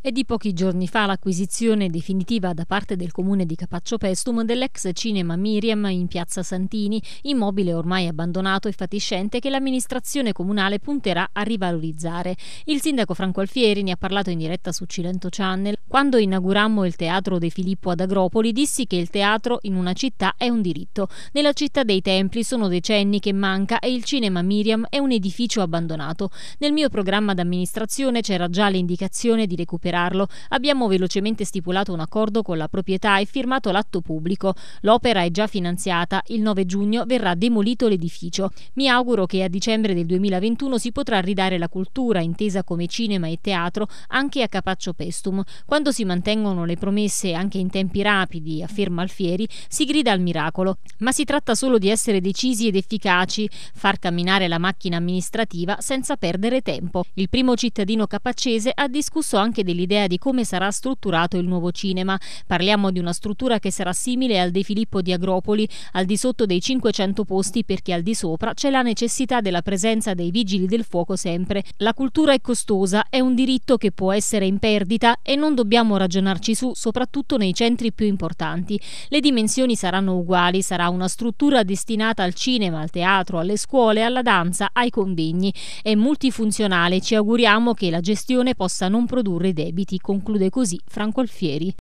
È di pochi giorni fa l'acquisizione definitiva da parte del comune di Capaccio Pestum dell'ex cinema Miriam in piazza Santini, immobile ormai abbandonato e fatiscente che l'amministrazione comunale punterà a rivalorizzare. Il sindaco Franco Alfieri ne ha parlato in diretta su Cilento Channel, quando inaugurammo il Teatro De Filippo ad Agropoli dissi che il teatro in una città è un diritto. Nella città dei templi sono decenni che manca e il cinema Miriam è un edificio abbandonato. Nel mio programma d'amministrazione c'era già l'indicazione di recuperarlo. Abbiamo velocemente stipulato un accordo con la proprietà e firmato l'atto pubblico. L'opera è già finanziata. Il 9 giugno verrà demolito l'edificio. Mi auguro che a dicembre del 2021 si potrà ridare la cultura, intesa come cinema e teatro, anche a Capaccio Pestum. Quando quando si mantengono le promesse anche in tempi rapidi, afferma Alfieri, si grida al miracolo, ma si tratta solo di essere decisi ed efficaci, far camminare la macchina amministrativa senza perdere tempo. Il primo cittadino capaccese ha discusso anche dell'idea di come sarà strutturato il nuovo cinema. Parliamo di una struttura che sarà simile al De Filippo di Agropoli, al di sotto dei 500 posti perché al di sopra c'è la necessità della presenza dei vigili del fuoco sempre. La cultura è costosa, è un diritto che può essere in perdita e non dobbiamo dobbiamo ragionarci su, soprattutto nei centri più importanti. Le dimensioni saranno uguali, sarà una struttura destinata al cinema, al teatro, alle scuole, alla danza, ai convegni. È multifunzionale, ci auguriamo che la gestione possa non produrre debiti, conclude così Franco Alfieri.